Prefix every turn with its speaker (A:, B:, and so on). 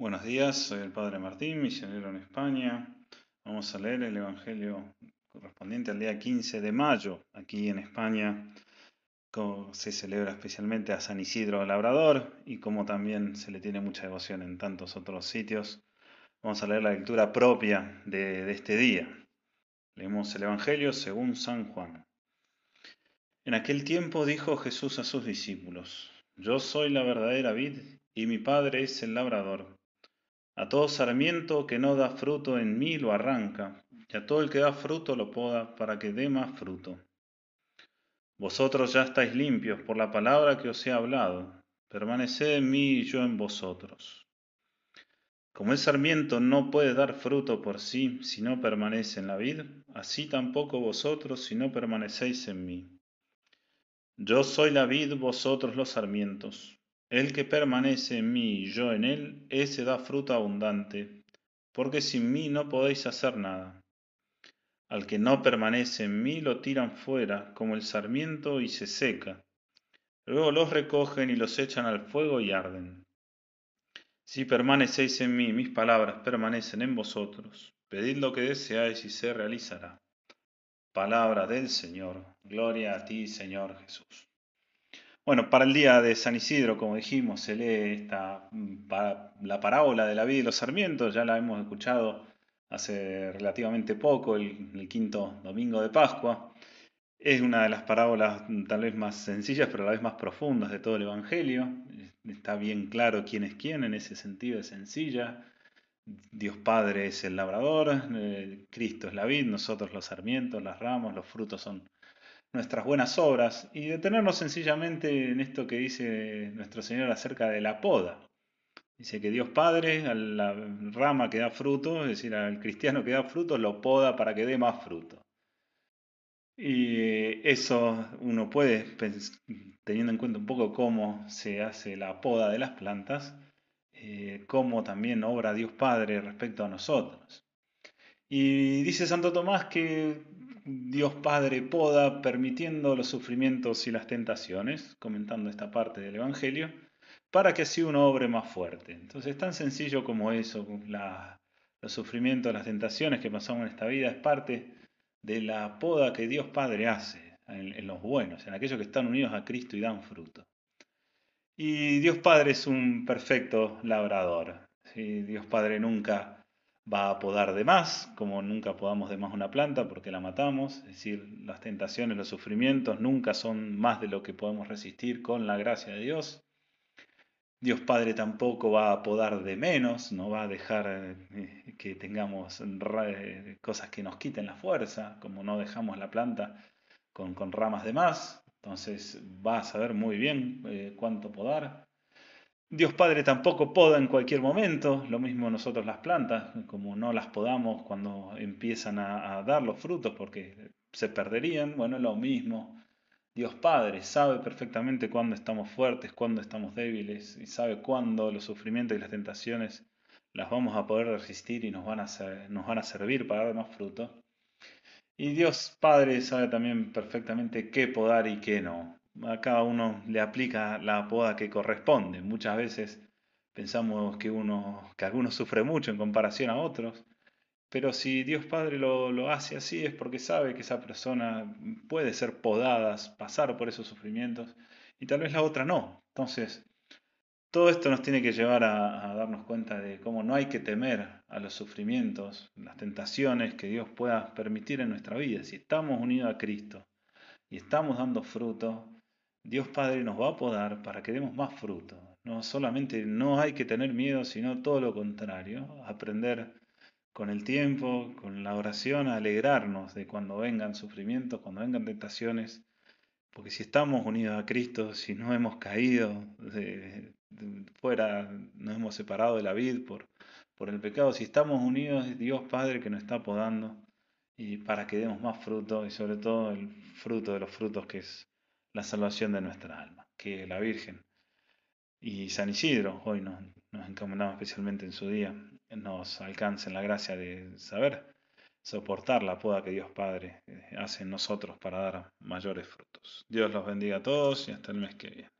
A: Buenos días, soy el Padre Martín, misionero en España. Vamos a leer el Evangelio correspondiente al día 15 de mayo. Aquí en España se celebra especialmente a San Isidro Labrador y como también se le tiene mucha devoción en tantos otros sitios. Vamos a leer la lectura propia de, de este día. Leemos el Evangelio según San Juan. En aquel tiempo dijo Jesús a sus discípulos, Yo soy la verdadera vid y mi Padre es el labrador. A todo sarmiento que no da fruto en mí lo arranca, y a todo el que da fruto lo poda para que dé más fruto. Vosotros ya estáis limpios por la palabra que os he hablado. Permaneced en mí y yo en vosotros. Como el sarmiento no puede dar fruto por sí si no permanece en la vid, así tampoco vosotros si no permanecéis en mí. Yo soy la vid, vosotros los sarmientos. El que permanece en mí y yo en él, ese da fruto abundante, porque sin mí no podéis hacer nada. Al que no permanece en mí lo tiran fuera, como el sarmiento, y se seca. Luego los recogen y los echan al fuego y arden. Si permanecéis en mí, mis palabras permanecen en vosotros. Pedid lo que deseáis y se realizará. Palabra del Señor. Gloria a ti, Señor Jesús. Bueno, para el día de San Isidro, como dijimos, se lee esta, mm, la parábola de la vida y los sarmientos, ya la hemos escuchado hace relativamente poco, el, quinto domingo de Pascua. Es una de las parábolas mm, tal vez más sencillas, pero a la vez más profundas de todo el Evangelio. Está bien claro quién es quién, en ese sentido es sencilla. Dios Padre es el labrador, eh, Cristo es la vid, nosotros los sarmientos, las ramas, los frutos son nuestras buenas obras y detenernos sencillamente en esto que dice nuestro Señor acerca de la poda. Dice que Dios Padre a la rama que da fruto, es decir, al cristiano que da fruto, lo poda para que dé más fruto. Y eso uno puede, teniendo en cuenta un poco cómo se hace la poda de las plantas, eh, cómo también obra Dios Padre respecto a nosotros. Y dice Santo Tomás que Dios Padre poda permitiendo los sufrimientos y las tentaciones, comentando esta parte del Evangelio, para que sea un obra más fuerte. Entonces, tan sencillo como eso, los sufrimientos, las tentaciones que pasamos en esta vida, es parte de la poda que Dios Padre hace en, los buenos, en aquellos que están unidos a Cristo y dan fruto. Y Dios Padre es un perfecto labrador. Dios Padre nunca va a podar de más, como nunca podamos de más una planta porque la matamos, es decir, las tentaciones, los sufrimientos nunca son más de lo que podemos resistir con la gracia de Dios. Dios Padre tampoco va a podar de menos, no va a dejar eh, que tengamos eh, cosas que nos quiten la fuerza, como no dejamos la planta con, ramas de más, entonces va a saber muy bien eh, cuánto podar. Dios Padre tampoco poda en cualquier momento, lo mismo nosotros las plantas, como no las podamos cuando empiezan a, dar los frutos porque se perderían, bueno, lo mismo. Dios Padre sabe perfectamente cuándo estamos fuertes, cuándo estamos débiles y sabe cuándo los sufrimientos y las tentaciones las vamos a poder resistir y nos van a, nos van a servir para darnos fruto. Y Dios Padre sabe también perfectamente qué podar y qué no a cada uno le aplica la poda que corresponde. Muchas veces pensamos que, uno, que algunos sufren mucho en comparación a otros, pero si Dios Padre lo, hace así es porque sabe que esa persona puede ser podada, pasar por esos sufrimientos, y tal vez la otra no. Entonces, todo esto nos tiene que llevar a, a, darnos cuenta de cómo no hay que temer a los sufrimientos, las tentaciones que Dios pueda permitir en nuestra vida. Si estamos unidos a Cristo y estamos dando fruto, Dios Padre nos va a podar para que demos más fruto. No solamente no hay que tener miedo, sino todo lo contrario, aprender con el tiempo, con la oración, a alegrarnos de cuando vengan sufrimientos, cuando vengan tentaciones, porque si estamos unidos a Cristo, si no hemos caído fuera, nos hemos separado de la vid por, por el pecado, si estamos unidos, es Dios Padre que nos está podando y para que demos más fruto y sobre todo el fruto de los frutos que es la salvación de nuestra alma, que la Virgen y San Isidro, hoy nos, nos encomendamos especialmente en su día, nos alcancen la gracia de saber soportar la poda que Dios Padre eh, hace en nosotros para dar mayores frutos. Dios los bendiga a todos y hasta el mes que viene.